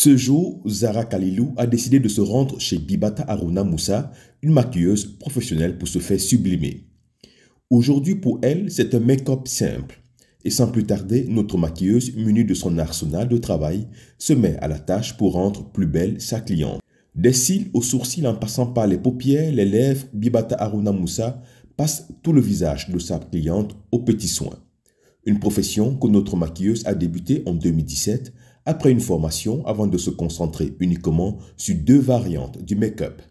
Ce jour, Zara Kalilou a décidé de se rendre chez Bibata Aruna Moussa, une maquilleuse professionnelle pour se faire sublimer. Aujourd'hui, pour elle, c'est un make-up simple. Et sans plus tarder, notre maquilleuse, munie de son arsenal de travail, se met à la tâche pour rendre plus belle sa cliente. Des cils aux sourcils en passant par les paupières, les lèvres, Bibata Aruna Moussa passe tout le visage de sa cliente aux petits soins. Une profession que notre maquilleuse a débutée en 2017 après une formation avant de se concentrer uniquement sur deux variantes du make-up.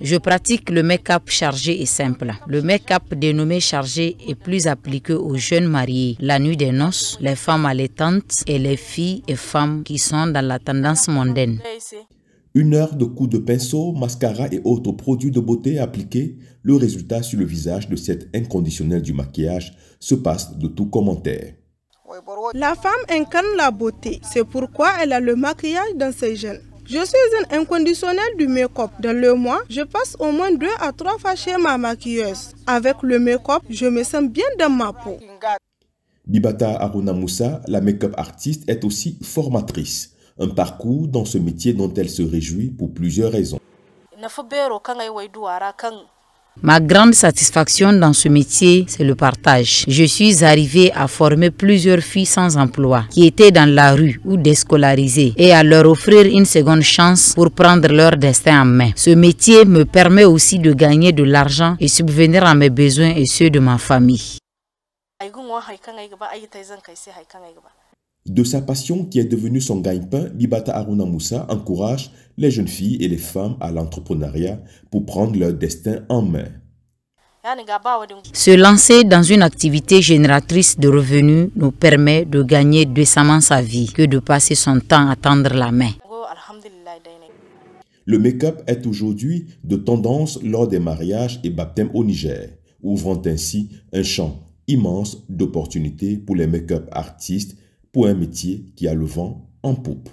Je pratique le make-up chargé et simple. Le make-up dénommé chargé est plus appliqué aux jeunes mariés, la nuit des noces, les femmes allaitantes et les filles et femmes qui sont dans la tendance mondaine. Une heure de coups de pinceau, mascara et autres produits de beauté appliqués, le résultat sur le visage de cette inconditionnelle du maquillage se passe de tout commentaire. La femme incarne la beauté. C'est pourquoi elle a le maquillage dans ses jeunes. Je suis un inconditionnel du make-up. Dans le mois, je passe au moins deux à trois fois chez ma maquilleuse. Avec le make-up, je me sens bien dans ma peau. Bibata Aruna la make-up artiste, est aussi formatrice. Un parcours dans ce métier dont elle se réjouit pour plusieurs raisons. Ma grande satisfaction dans ce métier, c'est le partage. Je suis arrivée à former plusieurs filles sans emploi qui étaient dans la rue ou déscolarisées et à leur offrir une seconde chance pour prendre leur destin en main. Ce métier me permet aussi de gagner de l'argent et subvenir à mes besoins et ceux de ma famille. De sa passion qui est devenue son gagne-pain, Bibata Aruna Moussa encourage les jeunes filles et les femmes à l'entrepreneuriat pour prendre leur destin en main. Se lancer dans une activité génératrice de revenus nous permet de gagner décemment sa vie que de passer son temps à tendre la main. Le make-up est aujourd'hui de tendance lors des mariages et baptêmes au Niger, ouvrant ainsi un champ immense d'opportunités pour les make-up artistes pour un métier qui a le vent en poupe.